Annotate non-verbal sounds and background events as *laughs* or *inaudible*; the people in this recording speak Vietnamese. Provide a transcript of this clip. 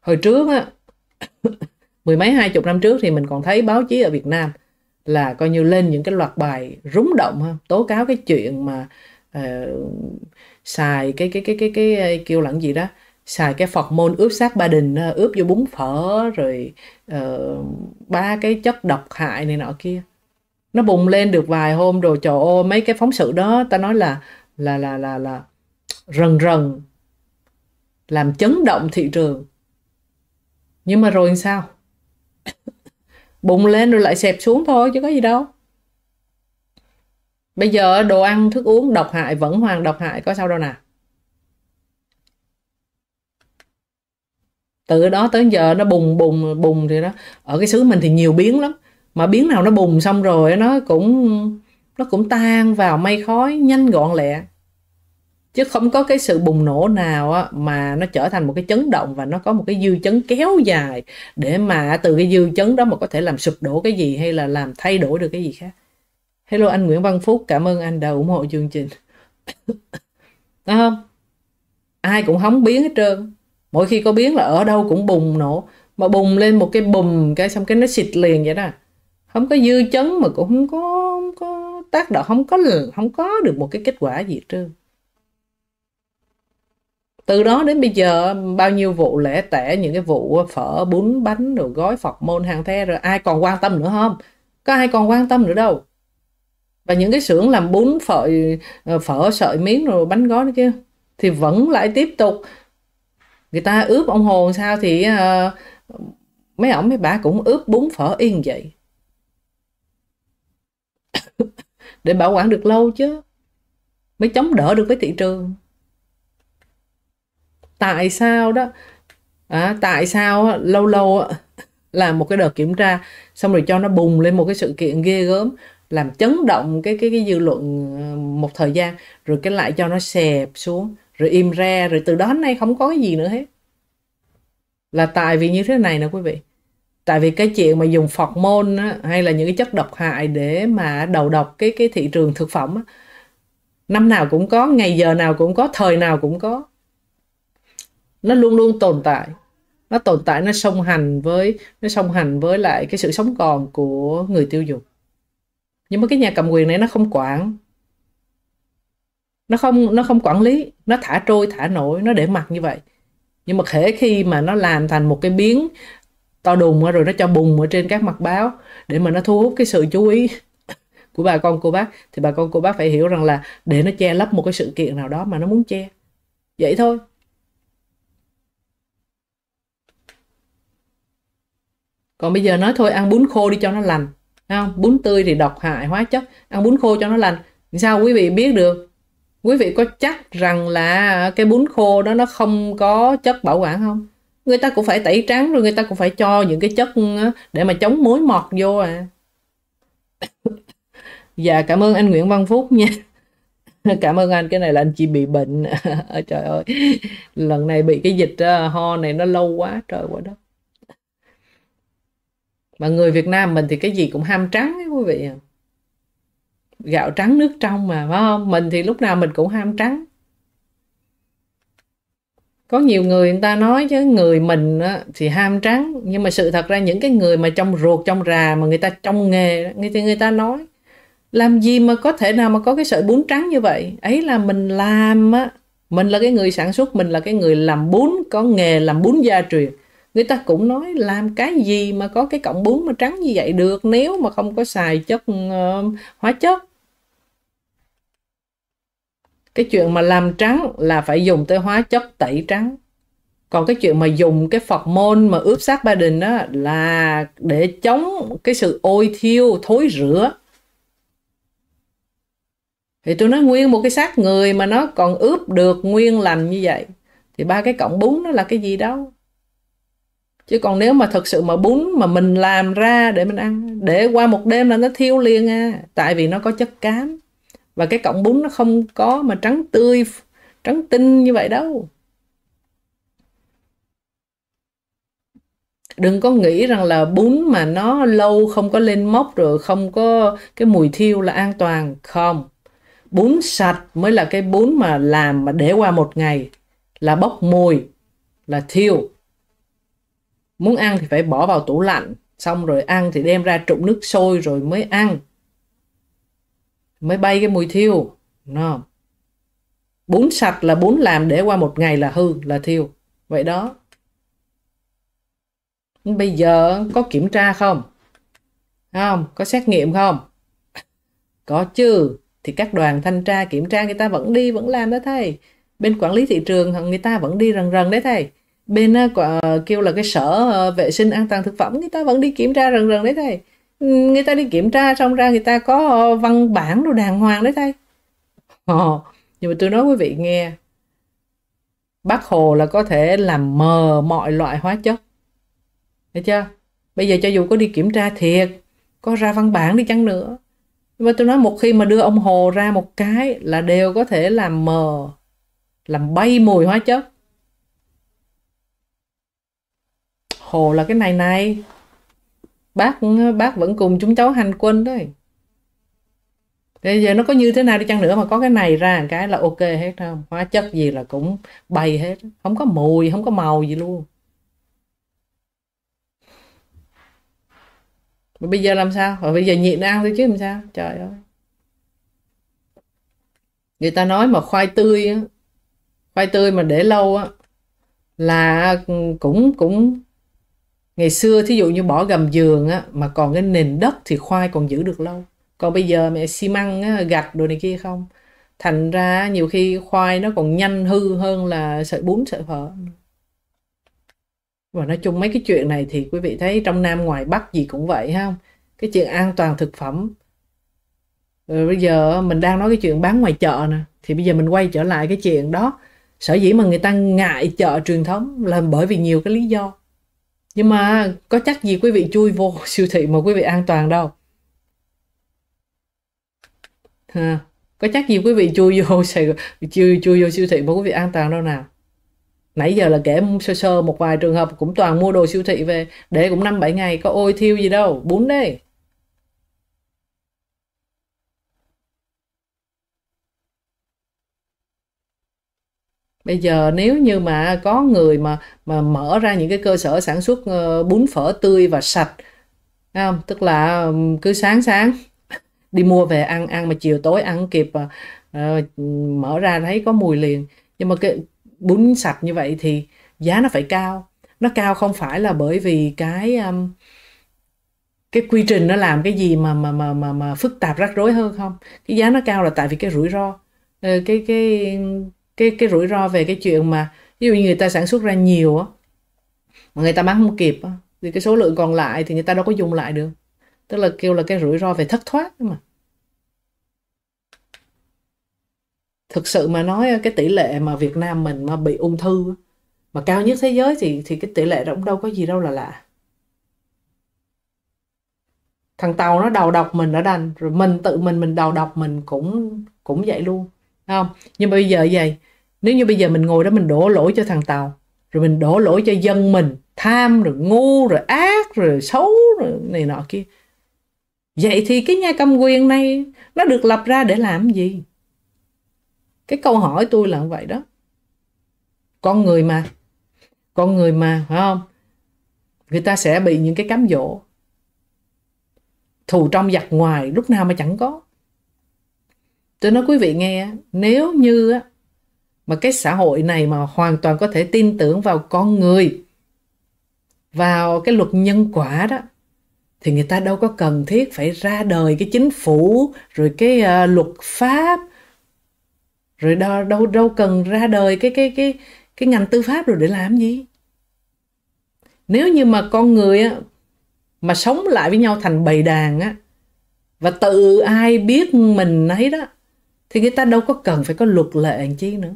hồi trước á *coughs* mười mấy hai chục năm trước thì mình còn thấy báo chí ở Việt Nam là coi như lên những cái loạt bài rúng động ha, tố cáo cái chuyện mà uh, xài cái cái cái cái cái, ờ, cái kêu lẫn gì đó xài cái phọt môn ướp xác ba đình ờ, ướp vô bún phở rồi uh, ba cái chất độc hại này nọ kia nó bùng lên được vài hôm rồi trời ơi mấy cái phóng sự đó ta nói là là là là là rần rần làm chấn động thị trường nhưng mà rồi sao bụng lên rồi lại xẹp xuống thôi chứ có gì đâu bây giờ đồ ăn thức uống độc hại vẫn hoàn độc hại có sao đâu nào từ đó tới giờ nó bùng bùng bùng thì đó ở cái xứ mình thì nhiều biến lắm mà biến nào nó bùng xong rồi nó cũng nó cũng tan vào mây khói nhanh gọn lẹ chứ không có cái sự bùng nổ nào á, mà nó trở thành một cái chấn động và nó có một cái dư chấn kéo dài để mà từ cái dư chấn đó mà có thể làm sụp đổ cái gì hay là làm thay đổi được cái gì khác hello anh Nguyễn Văn Phúc cảm ơn anh đã ủng hộ chương trình Đúng *laughs* không ai cũng hóng biến hết trơn mỗi khi có biến là ở đâu cũng bùng nổ mà bùng lên một cái bùm cái xong cái nó xịt liền vậy đó không có dư chấn mà cũng không có, không có tác động không có không có được một cái kết quả gì trơn từ đó đến bây giờ bao nhiêu vụ lễ tẻ những cái vụ ờ, phở bún bánh đồ gói phật môn hàng the rồi ai còn quan tâm nữa không có ai còn quan tâm nữa đâu và những cái xưởng làm bún phở ờ, phở sợi miếng rồi bánh gói nữa kia thì vẫn lại tiếp tục người ta ướp ông hồn sao thì uh, mấy ổng mấy bà cũng ướp bún phở yên vậy *coughs* để bảo quản được lâu chứ mới chống đỡ được với thị trường tại sao đó à, tại sao lâu lâu làm một cái đợt kiểm tra xong rồi cho nó bùng lên một cái sự kiện ghê gớm làm chấn động cái cái cái dư luận ờ, một thời gian rồi cái lại cho nó xẹp xuống rồi im re rồi từ đó đến nay không có cái gì nữa hết là tại vì như thế này nè quý vị tại vì cái chuyện mà dùng phọt môn á, hay là những cái chất độc hại để mà đầu độc cái cái thị trường thực phẩm á, năm nào cũng có ngày giờ nào cũng có thời nào cũng có nó luôn luôn tồn tại nó tồn tại nó song hành với nó song hành với lại cái sự sống còn của người tiêu dùng nhưng mà cái nhà cầm quyền này nó không quản nó không nó không quản lý nó thả trôi thả nổi nó để mặc như vậy nhưng mà khể khi mà nó làm thành một cái biến to đùng rồi nó cho bùng ở trên các mặt báo để mà nó thu hút cái sự chú ý *coughs* của bà con cô bác thì bà con cô bác phải hiểu rằng là để nó che lấp một cái sự kiện nào đó mà nó muốn che vậy thôi còn bây giờ nói thôi ăn bún khô đi cho nó lành không bún tươi thì độc hại hóa chất ăn bún khô cho nó lành sao quý vị biết được quý vị có chắc rằng là cái bún khô đó nó không có chất bảo quản không người ta cũng phải tẩy trắng rồi người ta cũng phải cho những cái chất để mà chống mối mọt vô à *coughs* dạ cảm ơn anh Nguyễn Văn Phúc nha *laughs* cảm ơn anh cái này là anh chị bị bệnh *laughs* trời ơi lần này bị cái dịch ho này nó lâu quá trời quá đất mà người Việt Nam mình thì cái gì cũng ham trắng ấy quý vị gạo trắng nước trong mà phải không mình thì lúc nào mình cũng ham trắng có nhiều người người ta nói chứ người mình á, thì ham trắng nhưng mà sự thật ra những cái người mà trong ruột trong rà mà người ta trong nghề người thì người ta nói làm gì mà có thể nào mà có cái sợi bún trắng như vậy ấy là mình làm á mình là cái người sản xuất mình là cái người làm bún có nghề làm bún gia truyền người ta cũng nói làm cái gì mà có cái cọng bướm mà trắng như vậy được nếu mà không có xài chất uh, hóa chất cái chuyện mà làm trắng là phải dùng tới hóa chất tẩy trắng còn cái chuyện mà dùng cái phật môn mà ướp sát ba đình đó là để chống cái sự ôi thiêu thối rửa thì tôi nói nguyên một cái xác người mà nó còn ướp được nguyên lành như vậy thì ba cái cọng bún nó là cái gì đâu chứ còn nếu mà thật sự mà bún mà mình làm ra để mình ăn để qua một đêm là nó thiêu liền à tại vì nó có chất cám và cái cọng bún nó không có mà trắng tươi trắng tinh như vậy đâu đừng có nghĩ rằng là bún mà nó lâu không có lên mốc rồi không có cái mùi thiêu là an toàn không bún sạch mới là cái bún mà làm mà để qua một ngày là bốc mùi là thiêu muốn ăn thì phải bỏ vào tủ lạnh xong rồi ăn thì đem ra trụng nước sôi rồi mới ăn mới bay cái mùi thiêu no. bún sạch là bún làm để qua một ngày là hư là thiêu vậy đó bây giờ có kiểm tra không không có xét nghiệm không có chứ thì các đoàn thanh tra kiểm tra người ta vẫn đi vẫn làm đó thầy bên quản lý thị trường người ta vẫn đi rần rần đấy thầy bên uh, kêu là cái sở ờ, vệ sinh an toàn thực phẩm người ta vẫn đi kiểm tra rần rần đấy thầy ừ, người ta đi kiểm tra xong ra người ta có văn bản đồ đàng hoàng đấy thầy Ồ, nhưng mà tôi nói quý vị nghe bác hồ là có thể làm mờ mọi loại hóa chất thấy chưa bây giờ cho dù có đi kiểm tra thiệt có ra văn bản đi chăng nữa nhưng mà tôi nói một khi mà đưa ông hồ ra một cái là đều có thể làm mờ làm bay mùi hóa chất Hồ là cái này này. Bác bác vẫn cùng chúng cháu hành quân đấy. Bây giờ nó có như thế nào đi chăng nữa mà có cái này ra cái là ok hết không? Hóa chất gì là cũng bay hết. Không có mùi, không có màu gì luôn. Mà bây giờ làm sao? rồi bây giờ nhịn ăn thôi chứ làm sao? Trời ơi. Người ta nói mà khoai tươi khoai tươi mà để lâu á là cũng cũng ngày xưa thí dụ như bỏ gầm giường á mà còn cái nền đất thì khoai còn giữ được lâu còn bây giờ mẹ xi măng á, gạch đồ này kia không thành ra nhiều khi khoai nó còn nhanh hư hơn là sợi bún sợi phở và nói chung mấy cái chuyện này thì quý vị thấy trong nam ngoài bắc gì cũng vậy ha không cái chuyện an toàn thực phẩm rồi bây giờ mình đang nói cái chuyện bán ngoài chợ nè thì bây giờ mình quay trở lại cái chuyện đó sở dĩ mà người ta ngại chợ truyền thống là bởi vì nhiều cái lý do nhưng mà có chắc gì quý vị chui vô *laughs* siêu thị mà quý vị an toàn đâu ha có chắc gì quý vị chui vô *laughs* Sài Gòn, chui chui vô siêu thị mà quý vị an toàn đâu nào nãy giờ là kể sơ sơ một vài trường hợp cũng toàn mua đồ siêu thị về để cũng năm bảy ngày có ôi thiêu gì đâu bún đây bây giờ nếu như mà có người mà mà mở ra những cái cơ sở sản xuất ờ, bún phở tươi và sạch không? tức là cứ sáng sáng *laughs* đi mua về ăn ăn mà chiều tối ăn kịp à, ờ, mở ra thấy có mùi liền nhưng mà cái bún sạch như vậy thì giá nó phải cao nó cao không phải là bởi vì cái um, cái quy trình nó làm cái gì mà mà mà mà mà phức tạp rắc rối hơn không cái giá nó cao là tại vì cái rủi ro ờ, cái cái cái cái rủi ro về cái chuyện mà ví dụ như người ta sản xuất ra nhiều á mà người ta bán không kịp á thì cái số lượng còn lại thì người ta đâu có dùng lại được tức là kêu là cái rủi ro về thất thoát mà thực sự mà nói cái tỷ lệ mà Việt Nam mình mà bị ung thư mà cao nhất thế giới thì thì cái tỷ lệ đó cũng đâu có gì đâu là lạ thằng tàu nó đầu độc mình đã đành rồi mình tự mình mình đầu độc mình cũng cũng vậy luôn không nhưng mà bây giờ vậy nếu như bây giờ mình ngồi đó mình đổ lỗi cho thằng tàu rồi mình đổ lỗi cho dân mình tham rồi ngu rồi ác rồi xấu rồi này nọ kia vậy thì cái nhà cầm quyền này nó được lập ra để làm gì cái câu hỏi tôi là vậy đó con người mà con người mà phải không người ta sẽ bị những cái cám dỗ thù trong giặc ngoài lúc nào mà chẳng có tôi nói quý vị nghe nếu như mà cái xã hội này mà hoàn toàn có thể tin tưởng vào con người vào cái luật nhân quả đó thì người ta đâu có cần thiết phải ra đời cái chính phủ rồi cái uh, luật pháp rồi đâu đâu đâu cần ra đời cái cái cái cái ngành tư pháp rồi để làm gì nếu như mà con người á, mà sống lại với nhau thành bầy đàn á và tự ai biết mình ấy đó thì người ta đâu có cần phải có luật lệ chi nữa